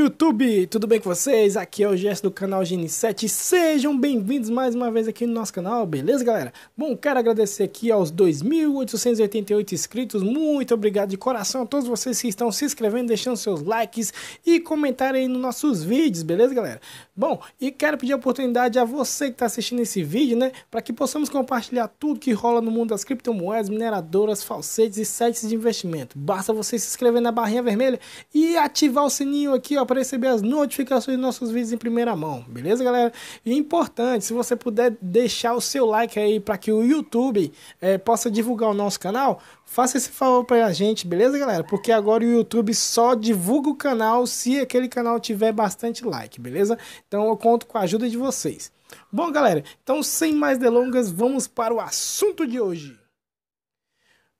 YouTube, tudo bem com vocês? Aqui é o Gesto do canal GN7 Sejam bem-vindos mais uma vez aqui no nosso canal, beleza galera? Bom, quero agradecer aqui aos 2.888 inscritos Muito obrigado de coração a todos vocês que estão se inscrevendo, deixando seus likes e comentarem aí nos nossos vídeos, beleza galera? Bom, e quero pedir a oportunidade a você que está assistindo esse vídeo, né, para que possamos compartilhar tudo que rola no mundo das criptomoedas, mineradoras, falsetes e sites de investimento. Basta você se inscrever na barrinha vermelha e ativar o sininho aqui, ó, para receber as notificações dos nossos vídeos em primeira mão, beleza, galera? E importante, se você puder deixar o seu like aí para que o YouTube é, possa divulgar o nosso canal, Faça esse favor pra gente, beleza, galera? Porque agora o YouTube só divulga o canal se aquele canal tiver bastante like, beleza? Então eu conto com a ajuda de vocês. Bom, galera, então sem mais delongas, vamos para o assunto de hoje.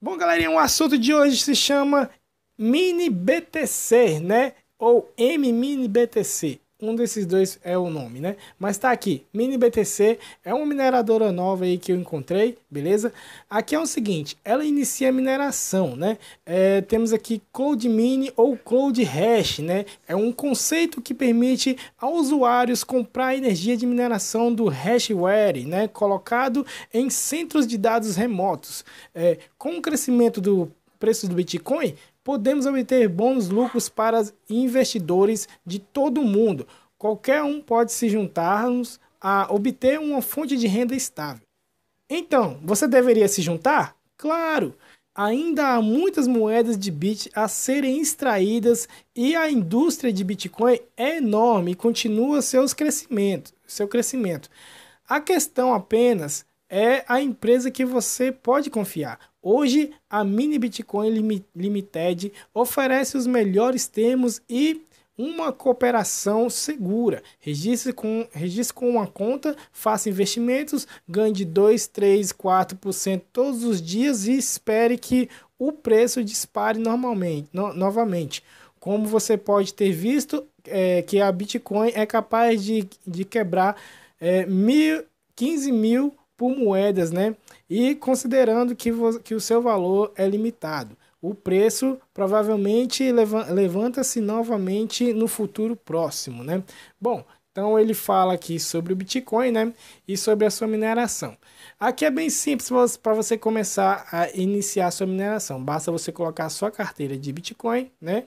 Bom, galerinha, o assunto de hoje se chama Mini BTC, né? Ou M Mini BTC um desses dois é o nome, né? Mas tá aqui, Mini BTC é uma mineradora nova aí que eu encontrei, beleza? Aqui é o seguinte, ela inicia a mineração, né? É, temos aqui Cloud Mini ou Cloud Hash, né? É um conceito que permite aos usuários comprar energia de mineração do hashware, né? Colocado em centros de dados remotos. É, com o crescimento do preço do Bitcoin, podemos obter bons lucros para investidores de todo o mundo. Qualquer um pode se juntarmos a obter uma fonte de renda estável. Então, você deveria se juntar? Claro! Ainda há muitas moedas de Bitcoin a serem extraídas e a indústria de Bitcoin é enorme e continua seus crescimento, seu crescimento. A questão apenas é a empresa que você pode confiar. Hoje, a Mini Bitcoin Limited oferece os melhores termos e uma cooperação segura. Registre com, registre com uma conta, faça investimentos, ganhe de 2, 3, 4% todos os dias e espere que o preço dispare normalmente, no, novamente. Como você pode ter visto, é, que a Bitcoin é capaz de, de quebrar é, mil, 15 mil por moedas, né? E considerando que, que o seu valor é limitado, o preço provavelmente levanta-se novamente no futuro próximo, né? Bom, então ele fala aqui sobre o Bitcoin, né? E sobre a sua mineração. Aqui é bem simples para você começar a iniciar a sua mineração. Basta você colocar a sua carteira de Bitcoin, né?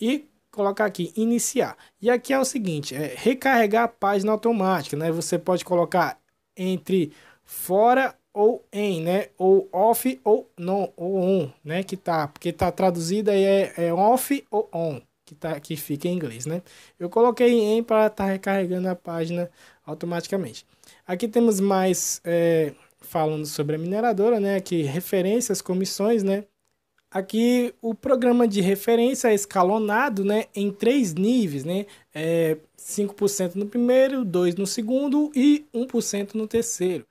E colocar aqui iniciar. E aqui é o seguinte, é recarregar a página automática, né? Você pode colocar entre fora ou em, né? Ou off ou não ou on, né? Que tá, porque tá traduzida aí é, é off ou on, que tá que fica em inglês, né? Eu coloquei em para estar tá recarregando a página automaticamente. Aqui temos mais é, falando sobre a mineradora, né? Aqui referências, comissões, né? Aqui o programa de referência é escalonado né, em três níveis, né? É 5% no primeiro, 2% no segundo e 1% no terceiro.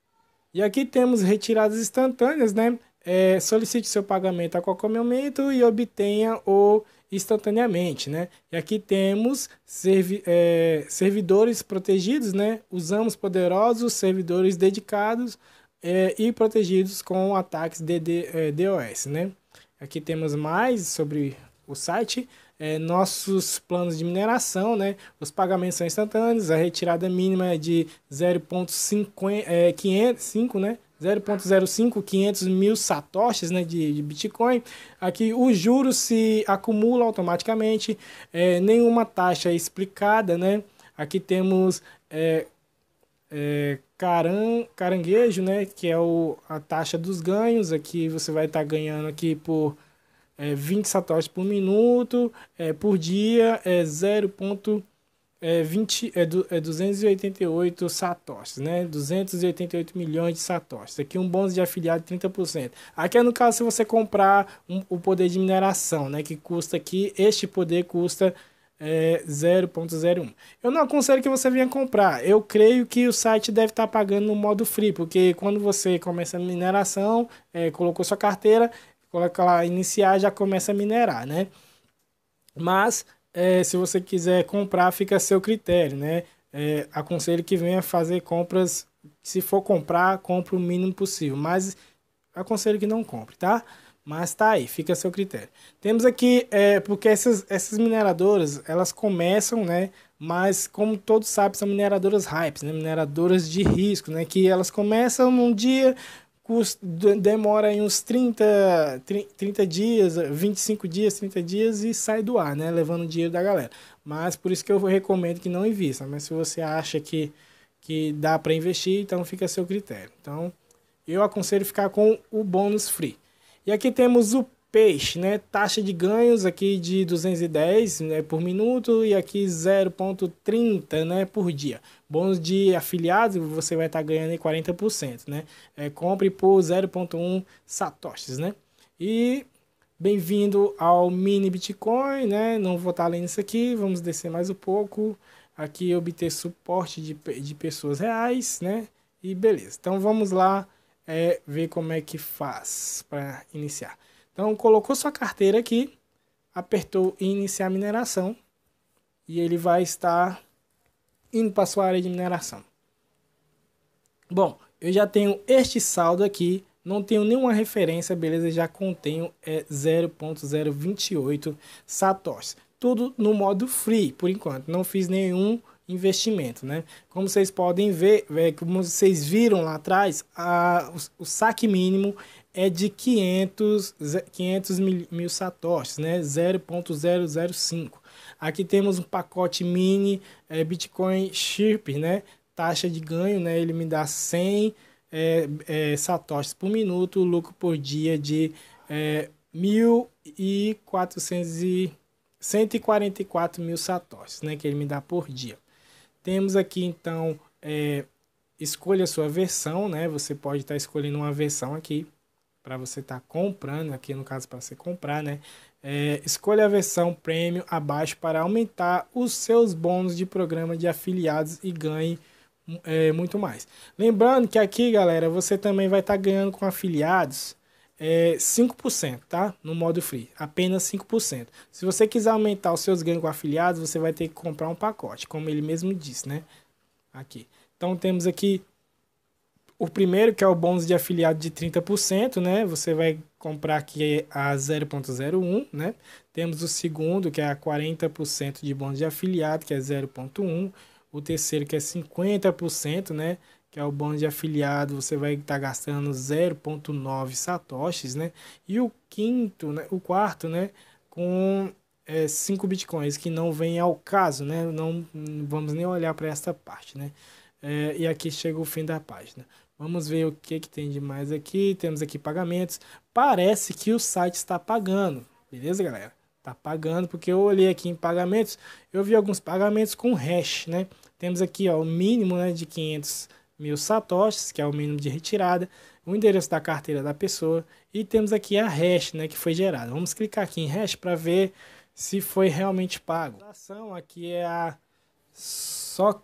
E aqui temos retiradas instantâneas, né? É, solicite seu pagamento a qualquer momento e obtenha o instantaneamente, né? E aqui temos servi é, servidores protegidos, né? Usamos poderosos servidores dedicados é, e protegidos com ataques DD, DOS, é, né? Aqui temos mais sobre o site é, nossos planos de mineração, né? Os pagamentos são instantâneos, a retirada mínima é de 0,5, é, 5, né? 500 mil satoshis né, de, de, Bitcoin. Aqui o juro se acumula automaticamente, é, nenhuma taxa é explicada. Né? Aqui temos é, é, caran, caranguejo, né, que é o, a taxa dos ganhos. Aqui você vai estar tá ganhando aqui por é, 20 satoshis por minuto, é, por dia é 0.20 é, é, du, é 288 satoshis, né? 288 milhões de satoshis. Aqui um bônus de afiliado de 30%. Aqui é no caso se você comprar um, o poder de mineração, né? Que custa aqui, este poder custa é 0.01. Eu não aconselho que você venha comprar. Eu creio que o site deve estar tá pagando no modo free, porque quando você começa a mineração, é, colocou sua carteira, coloca lá iniciar, já começa a minerar, né? Mas é, se você quiser comprar, fica a seu critério, né? É, aconselho que venha fazer compras. Se for comprar, compre o mínimo possível. Mas aconselho que não compre, tá? Mas tá aí, fica a seu critério. Temos aqui, é, porque essas, essas mineradoras, elas começam, né? Mas como todos sabem, são mineradoras hypes, né? Mineradoras de risco, né? Que elas começam num dia, custa, demora aí uns 30, 30 dias, 25 dias, 30 dias e sai do ar, né? Levando o dinheiro da galera. Mas por isso que eu recomendo que não invista. Mas se você acha que, que dá para investir, então fica a seu critério. Então eu aconselho ficar com o bônus free. E aqui temos o peixe, né? Taxa de ganhos aqui de 210 né, por minuto e aqui 0,30 né, por dia. Bônus de afiliados, você vai estar tá ganhando em 40%, né? É, compre por 0,1 satoshis, né? E bem-vindo ao mini Bitcoin, né? Não vou estar tá lendo isso aqui, vamos descer mais um pouco. Aqui obter suporte de, de pessoas reais, né? E beleza, então vamos lá é, ver como é que faz para iniciar. Então, colocou sua carteira aqui, apertou iniciar mineração e ele vai estar indo para sua área de mineração. Bom, eu já tenho este saldo aqui, não tenho nenhuma referência, beleza? Já contenho é 0.028 satoshis. Tudo no modo free, por enquanto. Não fiz nenhum investimento, né? Como vocês podem ver, é, como vocês viram lá atrás, a, o, o saque mínimo é de 500, 500 mil, mil satoshis, né? 0.005. Aqui temos um pacote mini é, Bitcoin Chirp, né? Taxa de ganho, né? Ele me dá 100 é, é, satoshis por minuto, lucro por dia de é, 1.400 e 144 mil satoshis, né? Que ele me dá por dia. Temos aqui então é, escolha a sua versão, né? Você pode estar tá escolhendo uma versão aqui para você estar tá comprando, aqui no caso para você comprar, né? É, escolha a versão Premium abaixo para aumentar os seus bônus de programa de afiliados e ganhe é, muito mais. Lembrando que aqui, galera, você também vai estar tá ganhando com afiliados é, 5%, tá? No modo free, apenas 5%. Se você quiser aumentar os seus ganhos com afiliados, você vai ter que comprar um pacote, como ele mesmo disse, né? Aqui. Então temos aqui o primeiro, que é o bônus de afiliado de 30%, né? Você vai comprar aqui a 0.01, né? Temos o segundo, que é a 40% de bônus de afiliado, que é 0.1. O terceiro, que é 50%, né? Que é o bônus de afiliado, você vai estar tá gastando 0.9 satoshis, né? E o quinto, né? O quarto, né? Com é, 5 bitcoins, que não vem ao caso, né? Não, não vamos nem olhar para esta parte, né? É, e aqui chega o fim da página. Vamos ver o que, que tem de mais aqui. Temos aqui pagamentos. Parece que o site está pagando. Beleza, galera? Está pagando, porque eu olhei aqui em pagamentos. Eu vi alguns pagamentos com hash, né? Temos aqui ó, o mínimo né, de 500 mil satoshis, que é o mínimo de retirada. O endereço da carteira da pessoa. E temos aqui a hash né, que foi gerada. Vamos clicar aqui em hash para ver se foi realmente pago. A ação aqui é a só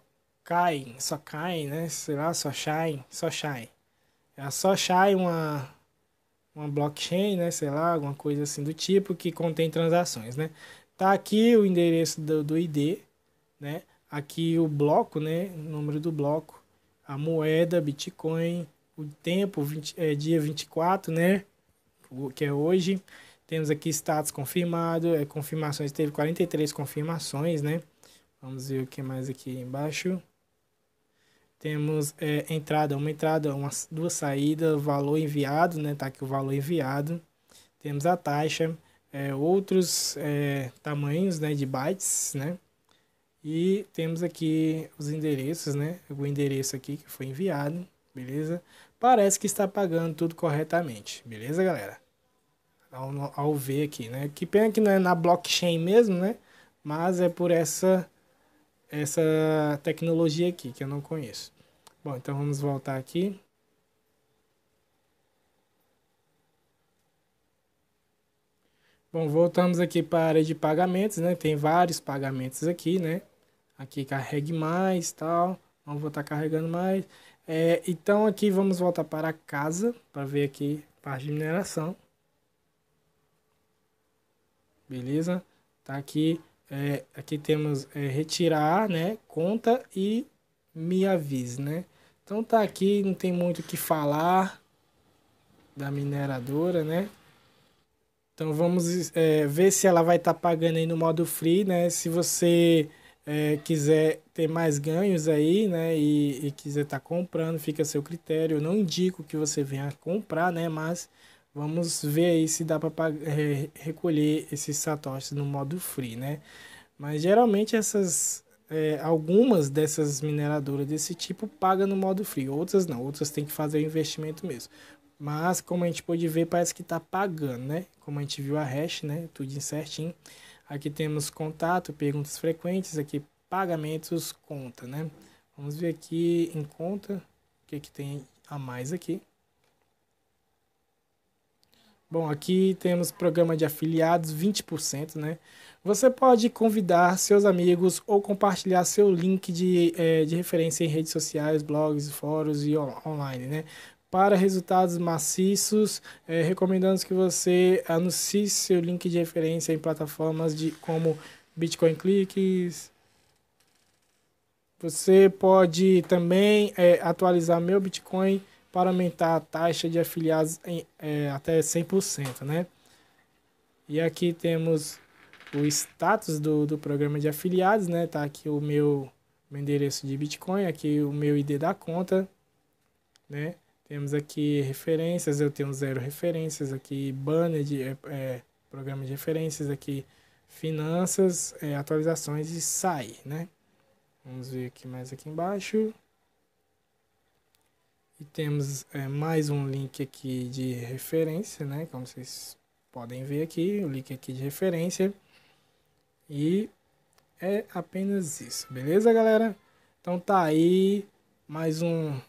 cai, só cai, né? Sei lá, só Shine, só Shine. Ela é, só Shine uma uma blockchain, né? Sei lá, alguma coisa assim do tipo que contém transações, né? Tá aqui o endereço do, do ID, né? Aqui o bloco, né? O número do bloco, a moeda, Bitcoin, o tempo, 20, é, dia 24, né? O que é hoje. Temos aqui status confirmado, é, confirmações, teve 43 confirmações, né? Vamos ver o que mais aqui embaixo. Temos é, entrada, uma entrada, uma, duas saídas, valor enviado, né? Tá aqui o valor enviado. Temos a taxa, é, outros é, tamanhos, né? De bytes, né? E temos aqui os endereços, né? O endereço aqui que foi enviado, beleza? Parece que está pagando tudo corretamente, beleza, galera? Ao, ao ver aqui, né? Que pena que não é na blockchain mesmo, né? Mas é por essa essa tecnologia aqui que eu não conheço. Bom, então vamos voltar aqui. Bom, voltamos aqui para a área de pagamentos, né? Tem vários pagamentos aqui, né? Aqui carregue mais, tal. Não vou estar tá carregando mais. É, então aqui vamos voltar para casa para ver aqui a parte de mineração. Beleza? Tá aqui é, aqui temos é, retirar, né? Conta e me avise, né? Então tá aqui, não tem muito o que falar da mineradora, né? Então vamos é, ver se ela vai estar tá pagando aí no modo free, né? Se você é, quiser ter mais ganhos aí, né? E, e quiser estar tá comprando, fica a seu critério. Eu não indico que você venha comprar, né? Mas Vamos ver aí se dá para recolher esses satoshis no modo free, né? Mas geralmente essas é, algumas dessas mineradoras desse tipo pagam no modo free, outras não, outras tem que fazer o investimento mesmo. Mas como a gente pode ver, parece que está pagando, né? Como a gente viu a hash, né? Tudo certinho. Aqui temos contato, perguntas frequentes, aqui pagamentos, conta, né? Vamos ver aqui em conta o que, é que tem a mais aqui. Bom, aqui temos programa de afiliados 20%, né? Você pode convidar seus amigos ou compartilhar seu link de, é, de referência em redes sociais, blogs, fóruns e on online, né? Para resultados maciços, é, recomendamos que você anuncie seu link de referência em plataformas de, como Bitcoin Clicks, você pode também é, atualizar meu Bitcoin para aumentar a taxa de afiliados em, é, até 100%, né? E aqui temos o status do, do programa de afiliados, né? Tá aqui o meu, meu endereço de Bitcoin, aqui o meu ID da conta, né? Temos aqui referências, eu tenho zero referências, aqui banner de é, é, programa de referências, aqui finanças, é, atualizações e sai, né? Vamos ver aqui mais aqui embaixo. E temos é, mais um link aqui de referência, né? Como vocês podem ver aqui, o link aqui de referência. E é apenas isso, beleza, galera? Então tá aí mais um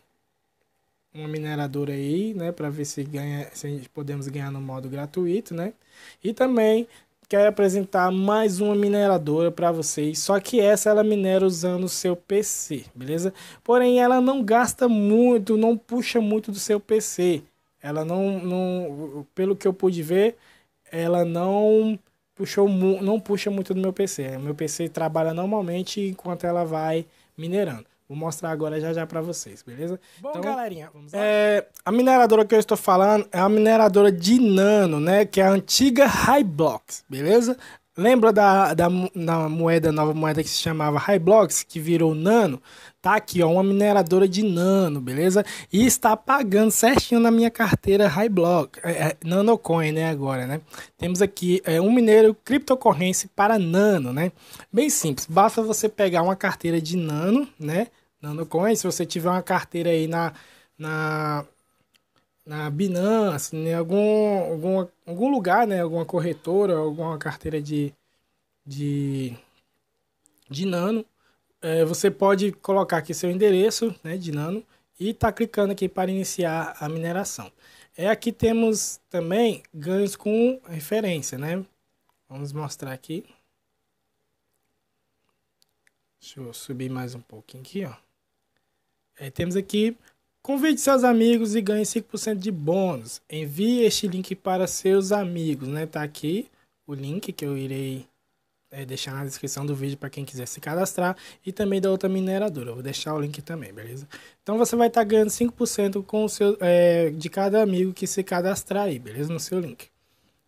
uma mineradora aí, né, para ver se ganha, se podemos ganhar no modo gratuito, né? E também quero apresentar mais uma mineradora para vocês, só que essa ela minera usando o seu PC, beleza? Porém, ela não gasta muito, não puxa muito do seu PC. Ela não, não pelo que eu pude ver, ela não puxou não puxa muito do meu PC. Meu PC trabalha normalmente enquanto ela vai minerando. Vou mostrar agora já já para vocês, beleza? Bom, então, galerinha, vamos lá. É, a mineradora que eu estou falando é a mineradora de nano, né? Que é a antiga Highblocks, beleza? Lembra da, da, da moeda, nova moeda que se chamava Highblocks, que virou nano? Tá aqui, ó, uma mineradora de nano, beleza? E está pagando certinho na minha carteira Highblock, é, é, Nanocoin, né, agora, né? Temos aqui é, um mineiro criptocorrência para nano, né? Bem simples, basta você pegar uma carteira de nano, né? Nanocoin, se você tiver uma carteira aí na, na, na Binance, em algum, algum, algum lugar, né? Alguma corretora, alguma carteira de, de, de Nano, é, você pode colocar aqui seu endereço né, de Nano e tá clicando aqui para iniciar a mineração. É aqui temos também ganhos com referência, né? Vamos mostrar aqui. Deixa eu subir mais um pouquinho aqui, ó. É, temos aqui. Convide seus amigos e ganhe 5% de bônus. Envie este link para seus amigos, né? Tá aqui o link que eu irei é, deixar na descrição do vídeo para quem quiser se cadastrar e também da outra mineradora. Eu vou deixar o link também, beleza? Então você vai estar tá ganhando 5% com o seu, é, de cada amigo que se cadastrar aí, beleza? No seu link.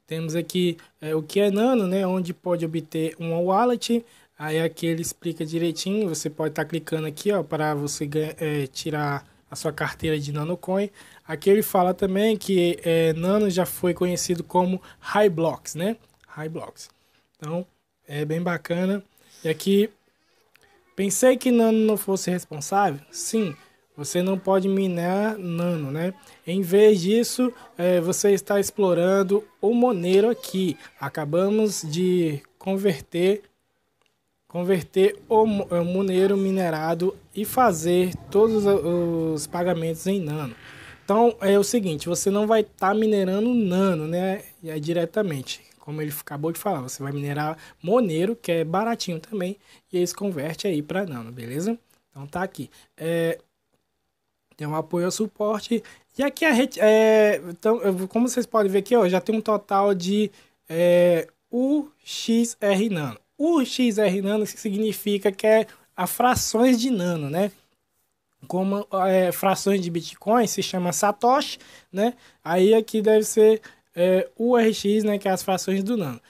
Temos aqui é, o que é Nano, né? Onde pode obter uma wallet Aí aqui ele explica direitinho, você pode estar tá clicando aqui ó, para você é, tirar a sua carteira de nanocoin. Aqui ele fala também que é, Nano já foi conhecido como High Blocks, né? High Blocks. Então é bem bacana. E aqui, pensei que Nano não fosse responsável? Sim, você não pode minar Nano, né? Em vez disso, é, você está explorando o Monero aqui. Acabamos de converter converter o Monero minerado e fazer todos os pagamentos em Nano. Então é o seguinte, você não vai estar tá minerando Nano, né? É diretamente, como ele acabou de falar, você vai minerar Monero, que é baratinho também, e eles converte aí para Nano, beleza? Então tá aqui. É, tem um apoio ao suporte. E aqui a rede, é, então, como vocês podem ver aqui, ó, já tem um total de é, UXR Nano. O XR nano significa que é a frações de nano, né? Como é, frações de bitcoin se chama satoshi, né? Aí aqui deve ser é, RX, né? Que é as frações do nano.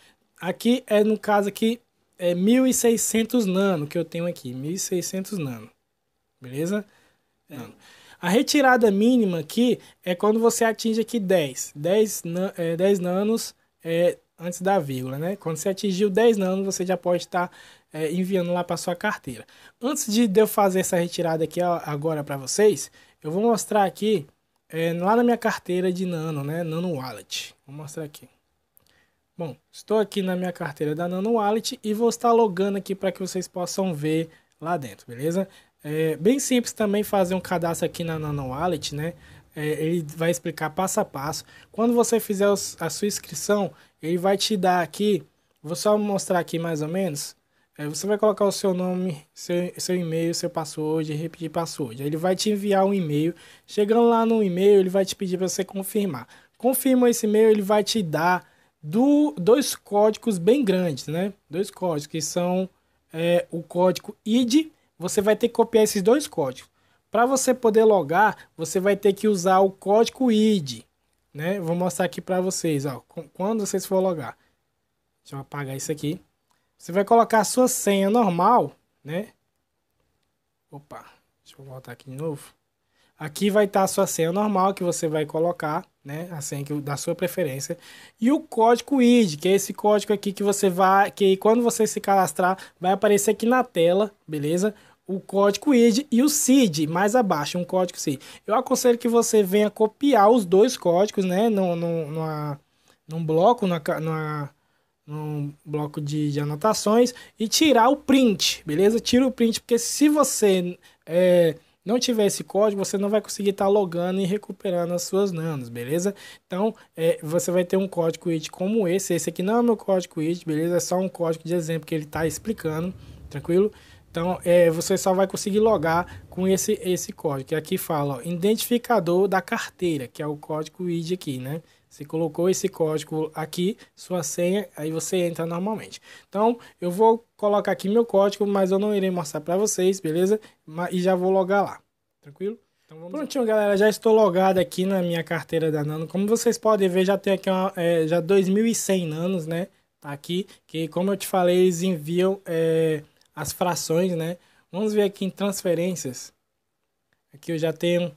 Aqui é no caso aqui é 1600 nano que eu tenho aqui, 1600 nano, beleza? Nano. É. A retirada mínima aqui é quando você atinge aqui 10, 10, é, 10 nanos é, antes da vírgula, né? Quando você atingiu 10 nanos, você já pode estar tá, é, enviando lá para sua carteira. Antes de eu fazer essa retirada aqui agora para vocês, eu vou mostrar aqui é, lá na minha carteira de Nano, né? Nano Wallet. Vou mostrar aqui. Bom, estou aqui na minha carteira da Nano Wallet e vou estar logando aqui para que vocês possam ver lá dentro, beleza? É bem simples também fazer um cadastro aqui na Nano Wallet, né? é, ele vai explicar passo a passo. Quando você fizer os, a sua inscrição, ele vai te dar aqui, vou só mostrar aqui mais ou menos. É, você vai colocar o seu nome, seu, seu e-mail, seu password, repetir password. Ele vai te enviar um e-mail. Chegando lá no e-mail, ele vai te pedir para você confirmar. Confirma esse e-mail, ele vai te dar do, dois códigos bem grandes, né? Dois códigos que são é, o código ID. Você vai ter que copiar esses dois códigos. Para você poder logar, você vai ter que usar o código ID, né? Vou mostrar aqui para vocês, ó, quando vocês for logar. Deixa eu apagar isso aqui. Você vai colocar a sua senha normal, né? Opa, deixa eu voltar aqui de novo. Aqui vai estar tá a sua senha normal que você vai colocar, né? A senha que, da sua preferência. E o código ID, que é esse código aqui que você vai. Que quando você se cadastrar, vai aparecer aqui na tela, beleza? o código id e o cid mais abaixo um código cid eu aconselho que você venha copiar os dois códigos né no, no, numa, num bloco na numa, num bloco de, de, anotações e tirar o print beleza tira o print porque se você é, não tiver esse código, você não vai conseguir estar tá logando e recuperando as suas nanos, beleza? Então, é, você vai ter um código ID como esse. Esse aqui não é meu código ID, beleza? É só um código de exemplo que ele está explicando, tranquilo? Então, é, você só vai conseguir logar com esse, esse código. Que aqui fala, ó, identificador da carteira, que é o código ID aqui, né? Você colocou esse código aqui, sua senha, aí você entra normalmente. Então, eu vou colocar aqui meu código, mas eu não irei mostrar para vocês, beleza? E já vou logar lá, tranquilo? Então, vamos Prontinho, lá. galera, já estou logado aqui na minha carteira da Nano. Como vocês podem ver, já tem aqui uma, é, já 2.100 nanos, né? Tá aqui, que como eu te falei, eles enviam... É, as frações, né? Vamos ver aqui em transferências. Aqui eu já tenho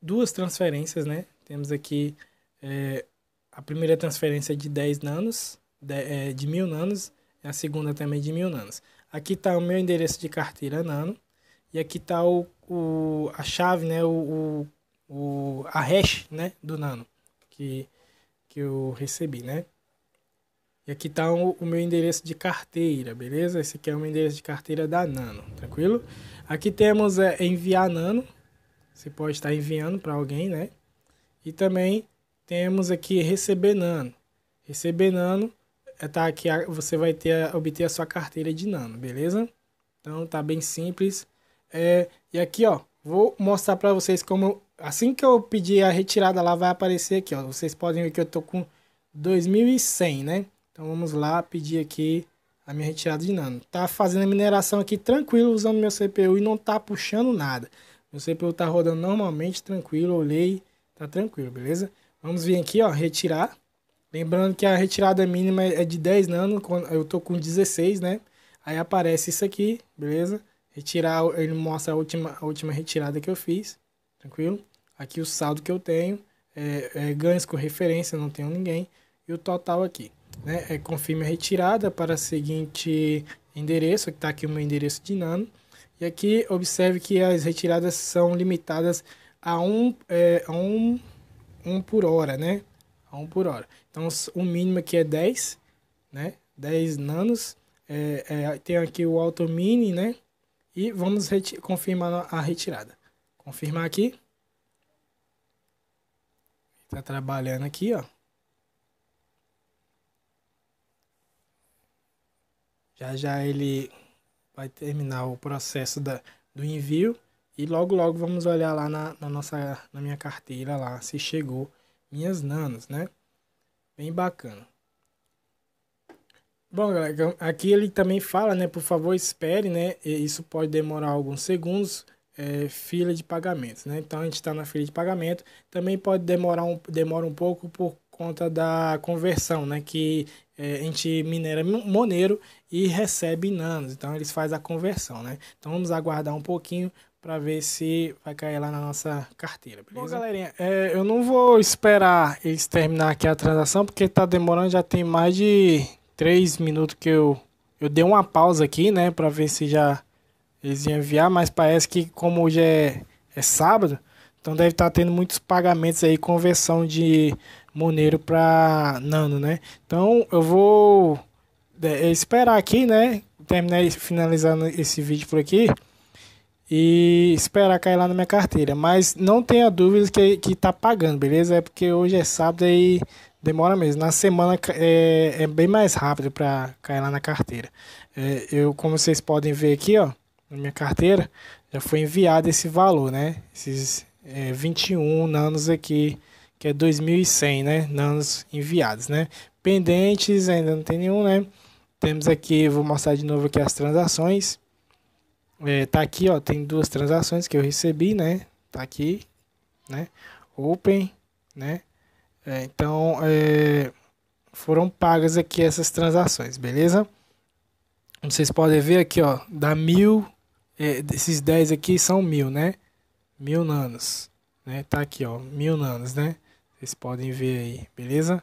duas transferências, né? Temos aqui é, a primeira transferência é de 10 nanos, de, é, de 1000 nanos, e a segunda também de 1000 nanos. Aqui está o meu endereço de carteira nano, e aqui está o, o, a chave, né? O, o, o, a hash né? do nano que, que eu recebi, né? E aqui está o, o, meu endereço de carteira, beleza? Esse aqui é o meu endereço de carteira da Nano, tranquilo? Aqui temos é, enviar Nano, você pode estar enviando para alguém, né? E também temos aqui receber Nano. Receber Nano, é tá aqui, você vai ter, obter a sua carteira de Nano, beleza? Então tá bem simples. É, e aqui, ó, vou mostrar para vocês como... Assim que eu pedir a retirada lá, vai aparecer aqui, ó. Vocês podem ver que eu tô com 2100, né? Então vamos lá pedir aqui a minha retirada de nano. Tá fazendo a mineração aqui tranquilo usando meu CPU e não tá puxando nada. Meu CPU tá rodando normalmente, tranquilo, olhei, tá tranquilo, beleza? Vamos vir aqui, ó, retirar. Lembrando que a retirada mínima é de 10 nano, eu tô com 16, né? Aí aparece isso aqui, beleza? Retirar, ele mostra a última, a última retirada que eu fiz, tranquilo? Aqui o saldo que eu tenho, é, é ganhos com referência, não tenho ninguém. E o total aqui né, é, confirme a retirada para o seguinte endereço, que está aqui o meu endereço de nano. E aqui observe que as retiradas são limitadas a um, é, a um, um por hora, né? A um por hora. Então o mínimo aqui é 10, né? 10 nanos. É, é, tem aqui o auto mini, né? E vamos confirmar a retirada. Confirmar aqui. Está trabalhando aqui, ó. Já já ele vai terminar o processo da, do envio e logo logo vamos olhar lá na, na nossa na minha carteira lá se chegou minhas nanos, né? Bem bacana. Bom, galera, então, aqui ele também fala, né? Por favor, espere, né? Isso pode demorar alguns segundos. É, fila de pagamentos, né? Então a gente está na fila de pagamento. Também pode demorar um, demora um pouco por conta da conversão, né? Que é, a gente minera Monero e recebe nanos. Então eles fazem a conversão, né? Então vamos aguardar um pouquinho para ver se vai cair lá na nossa carteira, beleza? Bom, galerinha, é, eu não vou esperar eles terminar aqui a transação, porque tá demorando, já tem mais de 3 minutos que eu... Eu dei uma pausa aqui, né, para ver se já eles iam enviar, mas parece que como hoje é, é sábado, então deve estar tá tendo muitos pagamentos aí, conversão de Moneiro para Nano, né? Então eu vou é, é, esperar aqui, né? Terminar finalizando esse vídeo por aqui e esperar cair lá na minha carteira. Mas não tenha dúvidas que, que tá pagando, beleza? É porque hoje é sábado e demora mesmo. Na semana é, é bem mais rápido para cair lá na carteira. É, eu, como vocês podem ver aqui, ó, na minha carteira, já foi enviado esse valor, né? Esses é, 21 nanos aqui que é 2100, né? Nanos enviados, né? Pendentes ainda não tem nenhum, né? Temos aqui, vou mostrar de novo aqui as transações. É, tá aqui, ó, tem duas transações que eu recebi, né? Tá aqui, né? Open, né? É, então, é, foram pagas aqui essas transações, beleza? Vocês podem ver aqui, ó, dá mil, é, desses 10 aqui são mil, né? Mil nanos, né? Tá aqui, ó, mil nanos, né? Vocês podem ver aí, beleza?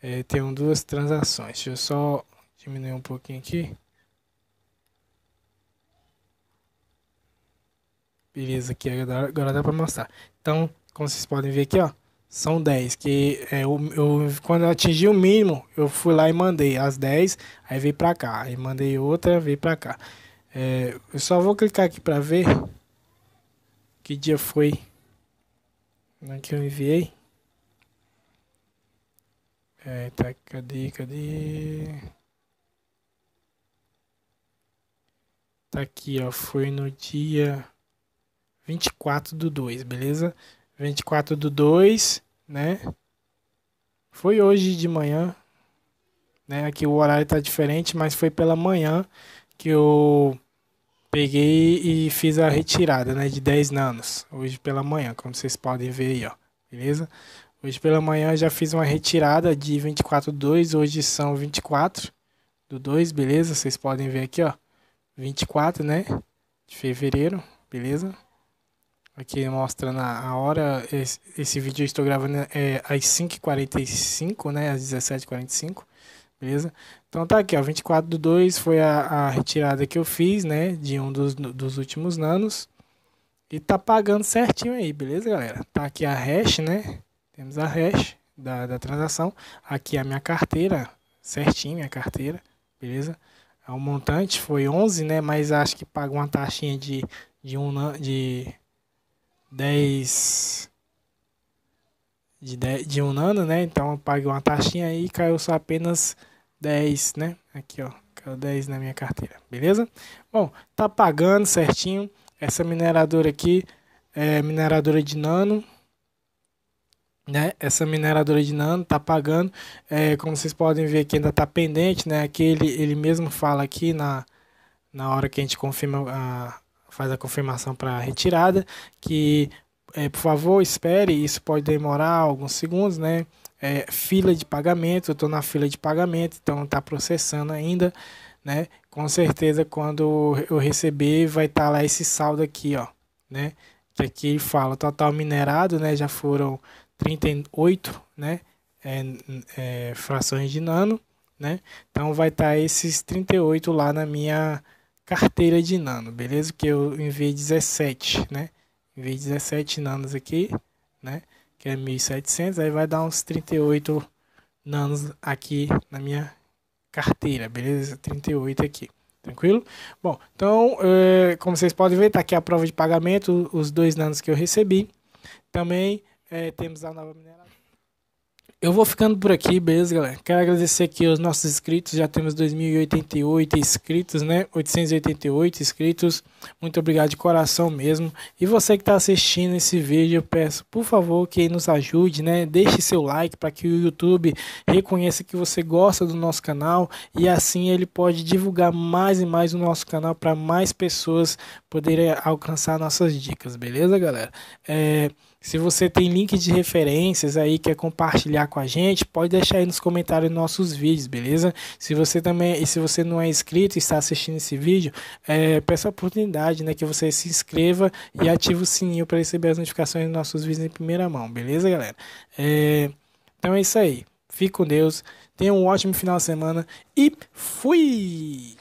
É, tenho duas transações. Deixa eu só diminuir um pouquinho aqui. Beleza, aqui agora dá para mostrar. Então, como vocês podem ver aqui, ó, são 10. Que é, eu, eu, quando eu atingi o mínimo, eu fui lá e mandei as 10, aí veio para cá. Aí mandei outra, veio para cá. É, eu só vou clicar aqui para ver que dia foi né, que eu enviei. Eita, é, tá, cadê, cadê? Tá aqui, ó. Foi no dia 24 do 2, beleza? 24 do 2, né? Foi hoje de manhã, né? Aqui o horário tá diferente, mas foi pela manhã que eu peguei e fiz a retirada, né? De 10 nanos. Hoje pela manhã, como vocês podem ver aí, ó. Beleza? Hoje pela manhã eu já fiz uma retirada de 24,2, hoje são 24 do 2, beleza? Vocês podem ver aqui, ó, 24, né, de fevereiro, beleza? Aqui mostrando a hora, esse, esse vídeo eu estou gravando é, às 5h45, né, às 17h45, beleza? Então tá aqui, ó, 24 do 2 foi a, a retirada que eu fiz, né, de um dos, dos últimos nanos. E tá pagando certinho aí, beleza, galera? Tá aqui a hash, né? Temos a hash da, da transação. Aqui é a minha carteira, certinho, minha carteira, beleza? O é montante foi 11, né? Mas acho que paga uma taxinha de, de, um, de 10 de, 10, de um nano, né? Então eu paguei uma taxinha aí e caiu só apenas 10, né? Aqui, ó, caiu 10 na minha carteira, beleza? Bom, tá pagando certinho. Essa mineradora aqui é mineradora de nano, né? Essa mineradora de nano tá pagando, é, como vocês podem ver que ainda tá pendente, né? Aqui ele, ele mesmo fala aqui na, na hora que a gente confirma a, faz a confirmação para retirada que é, por favor espere, isso pode demorar alguns segundos, né? É, fila de pagamento, eu estou na fila de pagamento, então está processando ainda, né? Com certeza quando eu receber vai estar tá lá esse saldo aqui, ó, né? Que aqui fala total minerado, né? Já foram 38 né, é, é, frações de nano. Né? Então vai estar tá esses 38 lá na minha carteira de nano, beleza? Que eu enviei 17, né? Enviei 17 nanos aqui, né? Que é 1700, aí vai dar uns 38 nanos aqui na minha carteira, beleza? 38 aqui. Tranquilo? Bom, então, é, como vocês podem ver, tá aqui a prova de pagamento, os dois nanos que eu recebi. Também é, temos a nova minerada. Eu vou ficando por aqui, beleza, galera? Quero agradecer aqui aos nossos inscritos. Já temos 2.088 inscritos, né? 888 inscritos. Muito obrigado de coração mesmo. E você que está assistindo esse vídeo, eu peço, por favor, que nos ajude, né? Deixe seu like para que o YouTube reconheça que você gosta do nosso canal e assim ele pode divulgar mais e mais o nosso canal para mais pessoas poderem alcançar nossas dicas, beleza, galera? É... Se você tem link de referências aí quer compartilhar com a gente, pode deixar aí nos comentários nossos vídeos, beleza? Se você também, e se você não é inscrito e está assistindo esse vídeo, é, peço a oportunidade, né, que você se inscreva e ative o sininho para receber as notificações dos nossos vídeos em primeira mão, beleza, galera? É, então é isso aí. Fique com Deus, tenha um ótimo final de semana e fui!